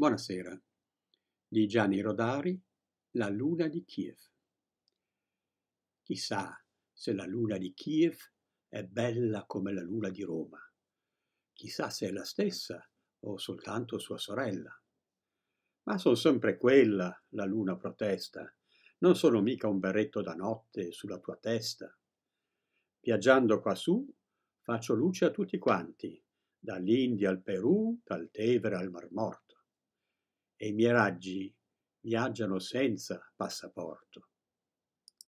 Buonasera di Gianni Rodari La luna di Kiev. Chissà se la luna di Kiev è bella come la luna di Roma. Chissà se è la stessa o soltanto sua sorella. Ma sono sempre quella, la luna protesta. Non sono mica un berretto da notte sulla tua testa. Viaggiando quassù faccio luce a tutti quanti, dall'India al Perù, dal Tevere al Mar Morto e i miei raggi viaggiano senza passaporto.